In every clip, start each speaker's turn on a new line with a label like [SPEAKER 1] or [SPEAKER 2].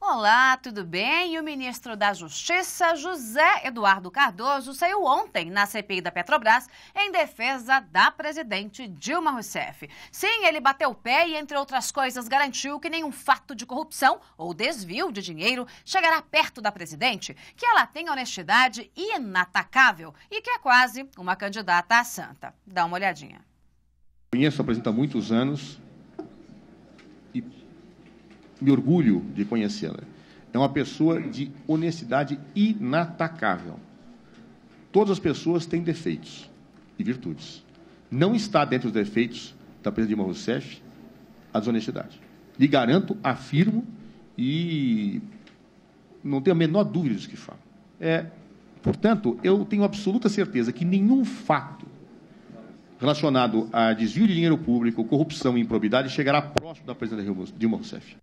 [SPEAKER 1] Olá, tudo bem? o ministro da Justiça, José Eduardo Cardoso, saiu ontem na CPI da Petrobras em defesa da presidente Dilma Rousseff. Sim, ele bateu o pé e, entre outras coisas, garantiu que nenhum fato de corrupção ou desvio de dinheiro chegará perto da presidente, que ela tem honestidade inatacável e que é quase uma candidata à santa. Dá uma olhadinha.
[SPEAKER 2] Conheço a presidenta há muitos anos e me orgulho de conhecê-la. É uma pessoa de honestidade inatacável. Todas as pessoas têm defeitos e virtudes. Não está dentro dos defeitos da presidenta Dilma Rousseff a desonestidade. Lhe garanto, afirmo e não tenho a menor dúvida disso que falo. É, portanto, eu tenho absoluta certeza que nenhum fato relacionado a desvio de dinheiro público, corrupção e improbidade chegará próximo da presidenta Dilma Rousseff.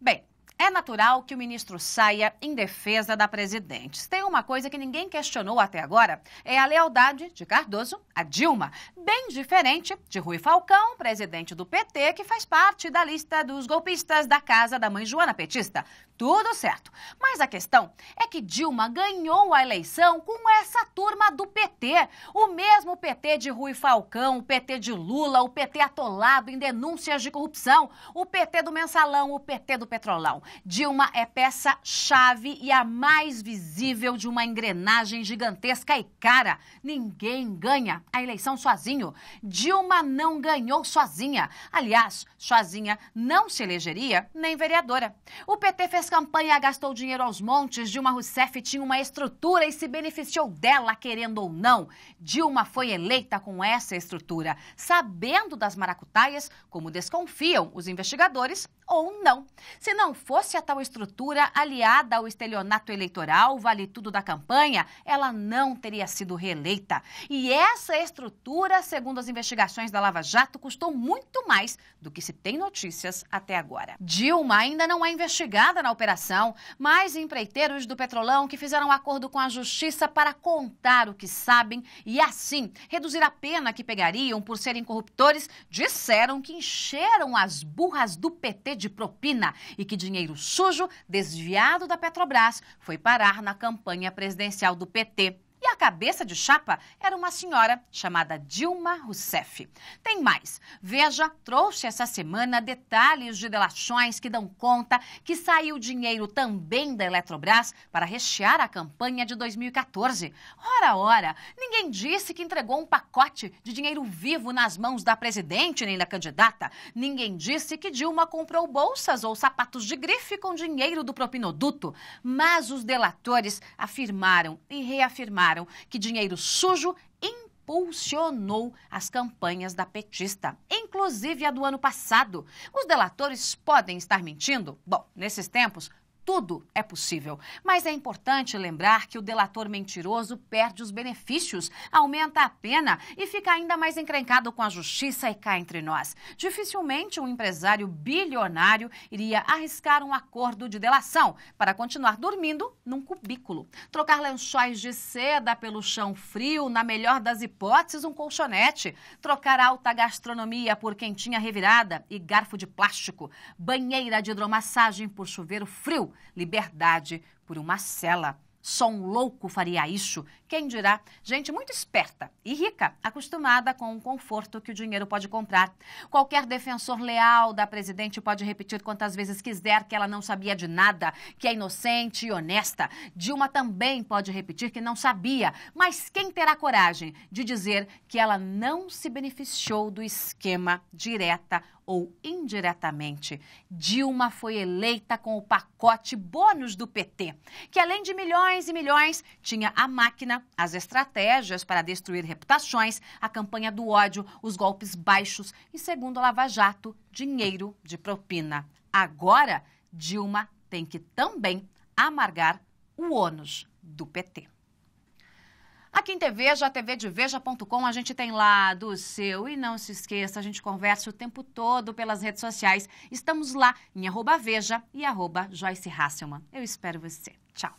[SPEAKER 1] Bem, é natural que o ministro saia em defesa da presidente. Tem uma coisa que ninguém questionou até agora: é a lealdade de Cardoso a Dilma, bem diferente de Rui Falcão, presidente do PT, que faz parte da lista dos golpistas da casa da mãe Joana Petista. Tudo certo. Mas a questão é que Dilma ganhou a eleição com essa turma do PT. O mesmo PT de Rui Falcão, o PT de Lula, o PT atolado em denúncias de corrupção, o PT do mensalão, o PT do petrolão. Dilma é peça-chave e a mais visível de uma engrenagem gigantesca e cara. Ninguém ganha a eleição sozinho. Dilma não ganhou sozinha. Aliás, sozinha não se elegeria nem vereadora. O PT fez campanha, gastou dinheiro aos montes. Dilma Rousseff tinha uma estrutura e se beneficiou dela, querendo ou não. Dilma foi eleita com essa estrutura, sabendo das maracutaias, como desconfiam os investigadores, ou não. Se não fosse a tal estrutura aliada ao estelionato eleitoral, vale tudo da campanha, ela não teria sido reeleita. E essa a estrutura, segundo as investigações da Lava Jato, custou muito mais do que se tem notícias até agora. Dilma ainda não é investigada na operação, mas empreiteiros do Petrolão que fizeram um acordo com a Justiça para contar o que sabem e, assim, reduzir a pena que pegariam por serem corruptores, disseram que encheram as burras do PT de propina e que dinheiro sujo desviado da Petrobras foi parar na campanha presidencial do PT cabeça de chapa era uma senhora chamada Dilma Rousseff. Tem mais. Veja trouxe essa semana detalhes de delações que dão conta que saiu dinheiro também da Eletrobras para rechear a campanha de 2014. Ora, ora, ninguém disse que entregou um pacote de dinheiro vivo nas mãos da presidente nem da candidata. Ninguém disse que Dilma comprou bolsas ou sapatos de grife com dinheiro do propinoduto. Mas os delatores afirmaram e reafirmaram que dinheiro sujo impulsionou as campanhas da petista, inclusive a do ano passado. Os delatores podem estar mentindo? Bom, nesses tempos, tudo é possível. Mas é importante lembrar que o delator mentiroso perde os benefícios, aumenta a pena e fica ainda mais encrencado com a justiça e cá entre nós. Dificilmente um empresário bilionário iria arriscar um acordo de delação para continuar dormindo num cubículo. Trocar lençóis de seda pelo chão frio, na melhor das hipóteses, um colchonete. Trocar alta gastronomia por quentinha revirada e garfo de plástico. Banheira de hidromassagem por chuveiro frio liberdade por uma cela. Só um louco faria isso. Quem dirá? Gente muito esperta e rica, acostumada com o conforto que o dinheiro pode comprar. Qualquer defensor leal da presidente pode repetir quantas vezes quiser que ela não sabia de nada, que é inocente e honesta. Dilma também pode repetir que não sabia. Mas quem terá coragem de dizer que ela não se beneficiou do esquema direta ou indiretamente, Dilma foi eleita com o pacote bônus do PT, que além de milhões e milhões, tinha a máquina, as estratégias para destruir reputações, a campanha do ódio, os golpes baixos e, segundo a Lava Jato, dinheiro de propina. Agora, Dilma tem que também amargar o ônus do PT aqui em TV, já TV de Veja.com, a gente tem lá do seu. E não se esqueça, a gente conversa o tempo todo pelas redes sociais. Estamos lá em arroba Veja e arroba Joyce Hasselman. Eu espero você. Tchau.